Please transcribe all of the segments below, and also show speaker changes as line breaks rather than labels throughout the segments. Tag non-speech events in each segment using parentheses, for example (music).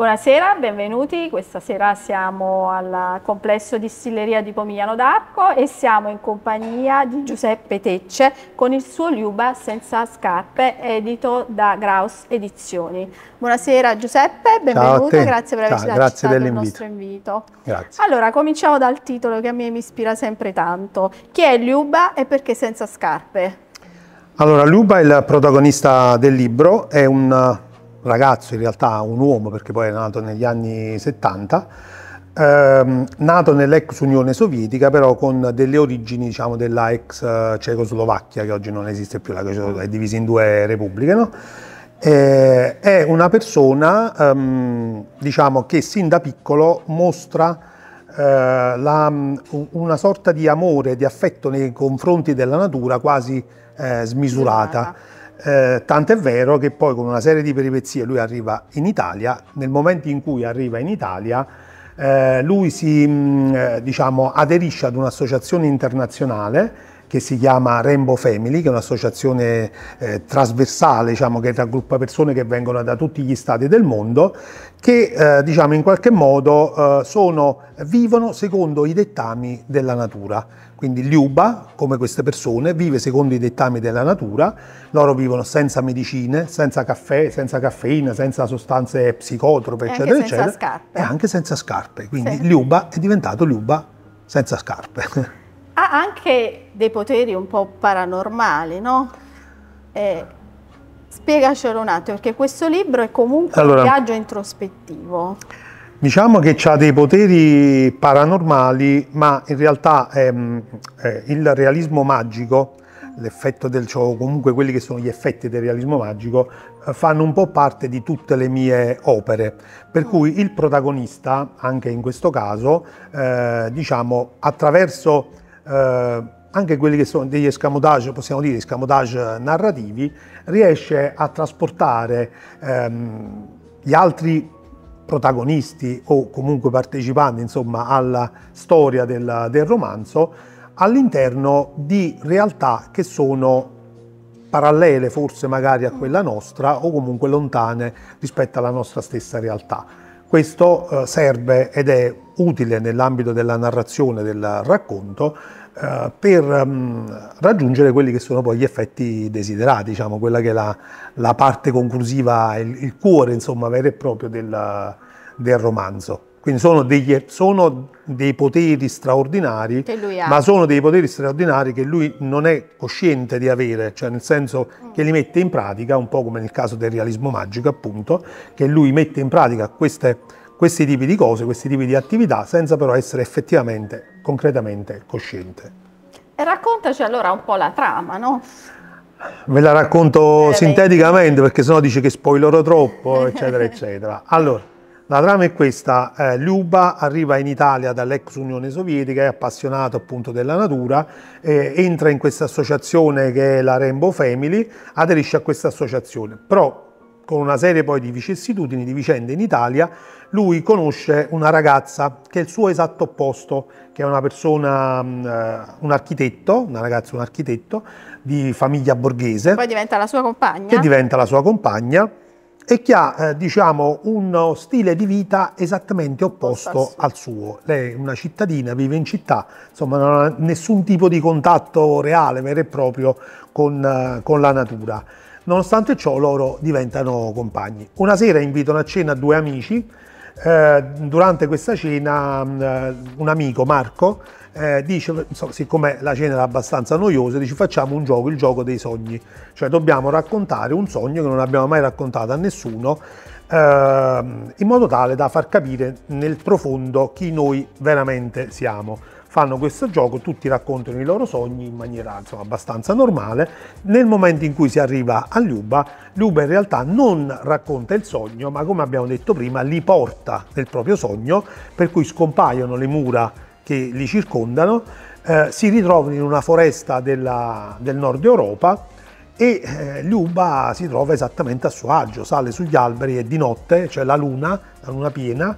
Buonasera, benvenuti. Questa sera siamo al complesso distilleria di Pomigliano d'Arco e siamo in compagnia di Giuseppe Tecce con il suo Liuba senza scarpe edito da Graus Edizioni. Buonasera Giuseppe, benvenuto, grazie per averci accettato il nostro invito. Grazie. Allora, cominciamo dal titolo che a me mi ispira sempre tanto. Chi è Liuba e perché senza scarpe?
Allora, Liuba è il protagonista del libro, è un ragazzo, in realtà un uomo perché poi è nato negli anni 70, ehm, nato nell'ex Unione Sovietica però con delle origini diciamo, della ex eh, Cecoslovacchia che oggi non esiste più, è divisa in due repubbliche. No? Eh, è una persona ehm, diciamo, che sin da piccolo mostra eh, la, mm, una sorta di amore, di affetto nei confronti della natura quasi eh, smisurata. Eh, è vero che poi con una serie di peripezie lui arriva in Italia, nel momento in cui arriva in Italia eh, lui si mh, mm, eh, diciamo, aderisce ad un'associazione internazionale che si chiama Rainbow Family, che è un'associazione eh, trasversale diciamo, che raggruppa persone che vengono da tutti gli stati del mondo, che eh, diciamo, in qualche modo eh, sono, vivono secondo i dettami della natura. Quindi l'Uba, come queste persone, vive secondo i dettami della natura, loro vivono senza medicine, senza caffè, senza caffeina, senza sostanze psicotrope, e eccetera, eccetera. E anche senza scarpe. Quindi sì. l'Uba è diventato l'Uba senza scarpe. (laughs)
ha anche dei poteri un po' paranormali, no? Eh, spiegacelo un attimo, perché questo libro è comunque allora, un viaggio introspettivo.
Diciamo che ha dei poteri paranormali, ma in realtà ehm, eh, il realismo magico, l'effetto del ciò, comunque quelli che sono gli effetti del realismo magico, eh, fanno un po' parte di tutte le mie opere. Per cui il protagonista, anche in questo caso, eh, diciamo, attraverso eh, anche quelli che sono degli escamotage, possiamo dire escamotage narrativi, riesce a trasportare ehm, gli altri protagonisti o comunque partecipanti insomma, alla storia del, del romanzo all'interno di realtà che sono parallele forse magari a quella nostra o comunque lontane rispetto alla nostra stessa realtà. Questo eh, serve ed è utile nell'ambito della narrazione, del racconto, eh, per mm, raggiungere quelli che sono poi gli effetti desiderati, diciamo, quella che è la, la parte conclusiva, il, il cuore, insomma, vero e proprio del, del romanzo. Quindi sono, degli, sono, dei poteri straordinari, ma sono dei poteri straordinari che lui non è cosciente di avere, cioè nel senso mm. che li mette in pratica, un po' come nel caso del realismo magico appunto, che lui mette in pratica queste, questi tipi di cose, questi tipi di attività, senza però essere effettivamente, concretamente cosciente.
E raccontaci allora un po' la trama, no?
Ve la racconto Veramente. sinteticamente perché sennò dice che spoilerò troppo, (laughs) eccetera, eccetera. Allora, la trama è questa, eh, Liuba arriva in Italia dall'ex Unione Sovietica, è appassionato appunto della natura, eh, entra in questa associazione che è la Rainbow Family, aderisce a questa associazione, però con una serie poi di vicissitudini, di vicende in Italia, lui conosce una ragazza che è il suo esatto opposto, che è una persona, mm, eh, un architetto, una ragazza, un architetto di famiglia borghese. Poi
diventa la sua compagna. Che
diventa la sua compagna e che ha eh, diciamo, uno eh, stile di vita esattamente opposto al suo. Lei è una cittadina, vive in città, insomma non ha nessun tipo di contatto reale, vero e proprio con, eh, con la natura. Nonostante ciò loro diventano compagni. Una sera invitano a cena due amici eh, durante questa cena mm, un amico, Marco, eh, dice, insomma, siccome la cena era abbastanza noiosa, dice facciamo un gioco, il gioco dei sogni, cioè dobbiamo raccontare un sogno che non abbiamo mai raccontato a nessuno, eh, in modo tale da far capire nel profondo chi noi veramente siamo fanno questo gioco, tutti raccontano i loro sogni in maniera insomma, abbastanza normale. Nel momento in cui si arriva a Liuba, Liuba in realtà non racconta il sogno, ma come abbiamo detto prima, li porta nel proprio sogno, per cui scompaiono le mura che li circondano, eh, si ritrovano in una foresta della, del nord Europa e eh, Liuba si trova esattamente a suo agio, sale sugli alberi e di notte c'è cioè la luna, la luna piena,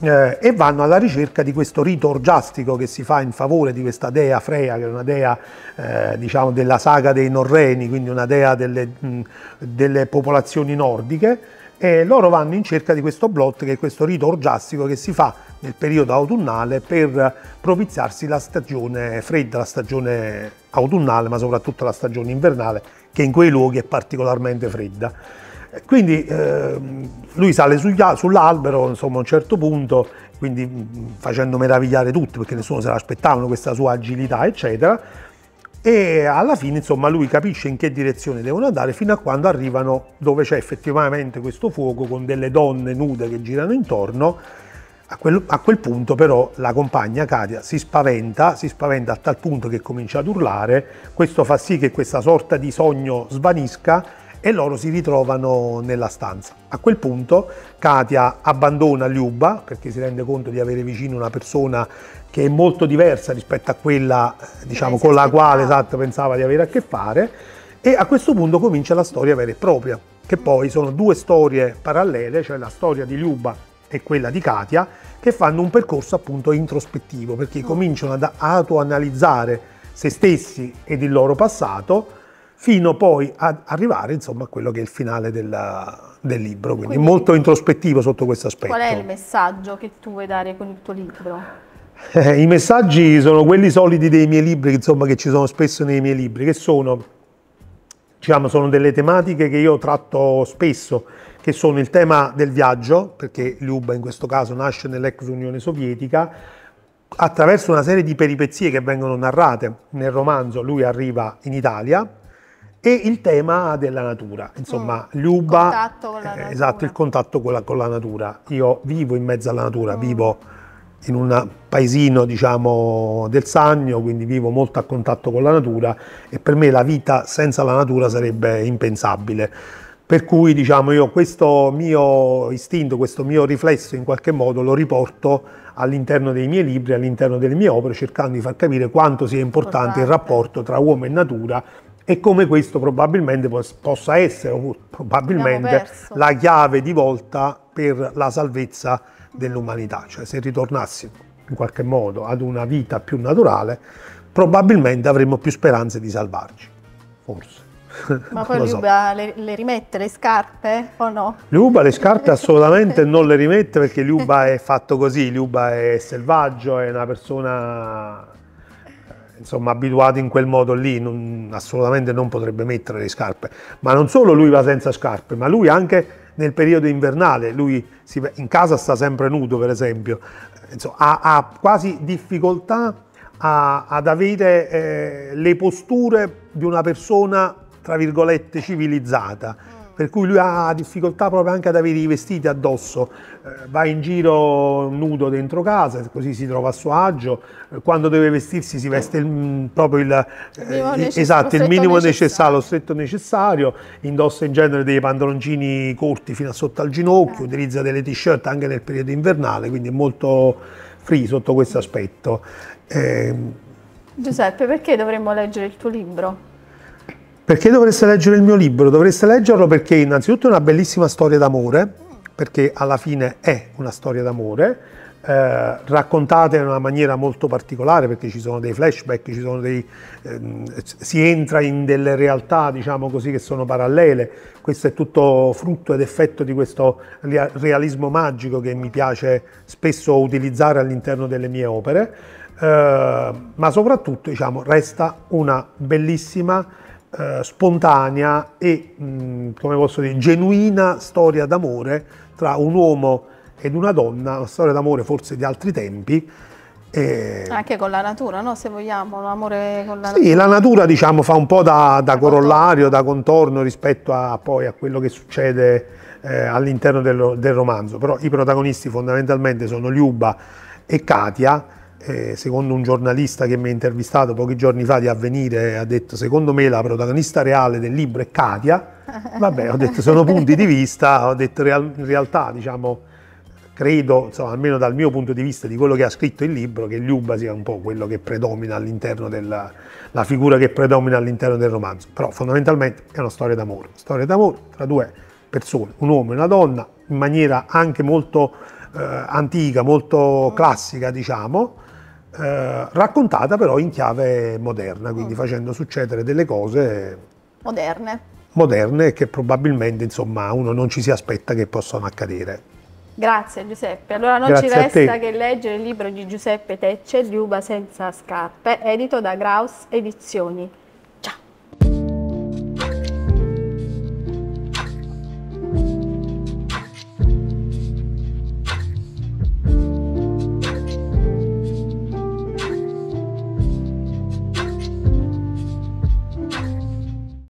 eh, e vanno alla ricerca di questo rito orgiastico che si fa in favore di questa dea Freya, che è una dea eh, diciamo della saga dei Norreni, quindi una dea delle, mh, delle popolazioni nordiche, e loro vanno in cerca di questo blot, che è questo rito orgiastico che si fa nel periodo autunnale per propiziarsi la stagione fredda, la stagione autunnale, ma soprattutto la stagione invernale, che in quei luoghi è particolarmente fredda. Quindi eh, lui sale sull'albero, insomma, a un certo punto, quindi mm, facendo meravigliare tutti perché nessuno se l'aspettava, questa sua agilità, eccetera. E alla fine, insomma, lui capisce in che direzione devono andare fino a quando arrivano dove c'è effettivamente questo fuoco con delle donne nude che girano intorno. A quel, a quel punto però la compagna Katia si spaventa, si spaventa a tal punto che comincia ad urlare, questo fa sì che questa sorta di sogno svanisca e loro si ritrovano nella stanza. A quel punto Katia abbandona Liuba perché si rende conto di avere vicino una persona che è molto diversa rispetto a quella eh, diciamo, con la quale esatto, pensava di avere a che fare e a questo punto comincia la storia vera e propria, che poi sono due storie parallele, cioè la storia di Liuba e quella di Katia, che fanno un percorso appunto introspettivo, perché ah. cominciano ad autoanalizzare se stessi ed il loro passato fino poi ad arrivare insomma, a quello che è il finale della, del libro, quindi, quindi molto introspettivo sotto questo aspetto. Qual è
il messaggio che tu vuoi dare con il tuo libro?
Eh, I messaggi sono quelli solidi dei miei libri, insomma, che ci sono spesso nei miei libri, che sono, diciamo, sono delle tematiche che io tratto spesso, che sono il tema del viaggio, perché Liuba in questo caso nasce nell'ex Unione Sovietica, attraverso una serie di peripezie che vengono narrate nel romanzo lui arriva in Italia, e il tema della natura, insomma, mm, l'uba, contatto con la eh, natura. esatto, il contatto con la, con la, natura. Io vivo in mezzo alla natura, mm. vivo in un paesino, diciamo, del Sannio, quindi vivo molto a contatto con la natura e per me la vita senza la natura sarebbe impensabile. Per cui, diciamo, io questo mio istinto, questo mio riflesso in qualche modo lo riporto all'interno dei miei libri, all'interno delle mie opere, cercando di far capire quanto sia importante, importante. il rapporto tra uomo e natura e come questo probabilmente possa essere probabilmente la chiave di volta per la salvezza dell'umanità, cioè se ritornassimo in qualche modo ad una vita più naturale, probabilmente avremmo più speranze di salvarci, forse. Ma (laughs) poi so. Liuba
le, le, rimette le scarpe o no?
Liuba le scarpe (laughs) assolutamente non le rimette perché Liuba è fatto così, Liuba è selvaggio, è una persona insomma, abituato in quel modo lì, non, assolutamente non potrebbe mettere le scarpe. Ma non solo lui va senza scarpe, ma lui anche nel periodo invernale, lui si, in casa sta sempre nudo per esempio, insomma, ha, ha, quasi difficoltà a, ad avere eh, le posture di una persona, tra virgolette, civilizzata per cui lui ha difficoltà proprio anche ad avere i vestiti addosso, eh, va in giro nudo dentro casa, così si trova a suo agio, eh, quando deve vestirsi si veste il, mm, proprio il, il, eh, esatto, il minimo necessario. necessario, lo stretto necessario, indossa in genere dei pantaloncini corti fino a sotto al ginocchio, eh. utilizza delle t-shirt anche nel periodo invernale, quindi è molto free sotto questo aspetto. Eh,
Giuseppe, perché dovremmo leggere il tuo libro?
Perché dovreste leggere il mio libro? Dovreste leggerlo perché innanzitutto è una bellissima storia d'amore, perché alla fine è una storia d'amore, eh, raccontata in una maniera molto particolare perché ci sono dei flashback, ci sono dei, ehm, si entra in delle realtà diciamo così, che sono parallele, questo è tutto frutto ed effetto di questo realismo magico che mi piace spesso utilizzare all'interno delle mie opere, eh, ma soprattutto diciamo, resta una bellissima eh, spontanea e, mh, mm, come posso dire, genuina storia d'amore tra un uomo ed una donna, una storia d'amore forse di altri tempi. E...
Anche con la natura, no? se vogliamo, l'amore con la natura. Sì,
la natura diciamo, fa un po' da, da corollario, da contorno rispetto a, poi, a quello che succede eh, all'interno del, del, romanzo, però i protagonisti fondamentalmente sono Liuba e Katia, eh, secondo un giornalista che mi ha intervistato pochi giorni fa di Avvenire, ha detto secondo me la protagonista reale del libro è Katia, (laughs) vabbè ho detto sono punti di vista, ho detto real, in realtà diciamo credo, insomma, almeno dal mio punto di vista di quello che ha scritto il libro, che Liuba sia un po' quello che predomina all'interno della la figura che predomina all'interno del romanzo, però fondamentalmente è una storia d'amore, storia d'amore tra due persone, un uomo e una donna, in maniera anche molto eh, antica, molto mm. classica, diciamo, eh, raccontata però in chiave moderna, quindi mm. facendo succedere delle cose moderne. moderne che probabilmente insomma, uno non ci si aspetta che possano accadere.
Grazie Giuseppe. Allora non Grazie ci resta che leggere il libro di Giuseppe Tecce, Liuba senza scarpe, edito da Graus Edizioni.